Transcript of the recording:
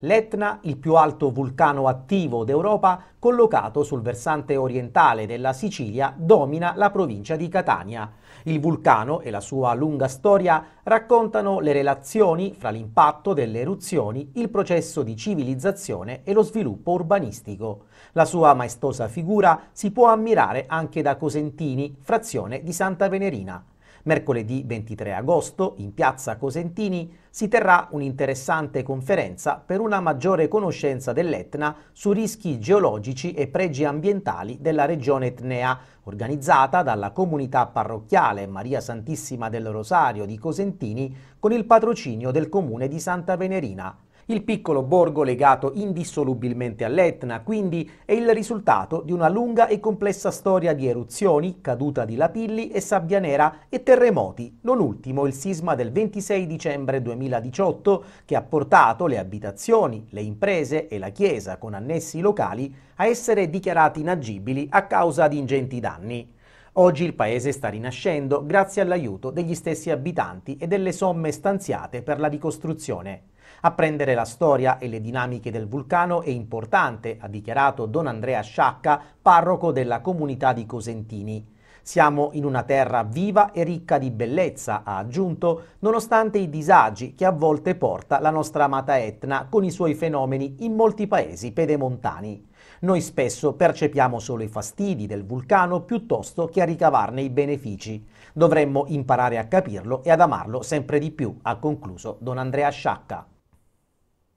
L'Etna, il più alto vulcano attivo d'Europa, collocato sul versante orientale della Sicilia, domina la provincia di Catania. Il vulcano e la sua lunga storia raccontano le relazioni fra l'impatto delle eruzioni, il processo di civilizzazione e lo sviluppo urbanistico. La sua maestosa figura si può ammirare anche da Cosentini, frazione di Santa Venerina. Mercoledì 23 agosto, in piazza Cosentini, si terrà un'interessante conferenza per una maggiore conoscenza dell'Etna su rischi geologici e pregi ambientali della regione Etnea, organizzata dalla comunità parrocchiale Maria Santissima del Rosario di Cosentini con il patrocinio del comune di Santa Venerina. Il piccolo borgo legato indissolubilmente all'Etna, quindi, è il risultato di una lunga e complessa storia di eruzioni, caduta di lapilli e sabbia nera e terremoti, non ultimo il sisma del 26 dicembre 2018 che ha portato le abitazioni, le imprese e la chiesa con annessi locali a essere dichiarati inagibili a causa di ingenti danni. Oggi il paese sta rinascendo grazie all'aiuto degli stessi abitanti e delle somme stanziate per la ricostruzione. Apprendere la storia e le dinamiche del vulcano è importante, ha dichiarato Don Andrea Sciacca, parroco della comunità di Cosentini. Siamo in una terra viva e ricca di bellezza, ha aggiunto, nonostante i disagi che a volte porta la nostra amata Etna con i suoi fenomeni in molti paesi pedemontani. Noi spesso percepiamo solo i fastidi del vulcano piuttosto che a ricavarne i benefici. Dovremmo imparare a capirlo e ad amarlo sempre di più, ha concluso Don Andrea Sciacca.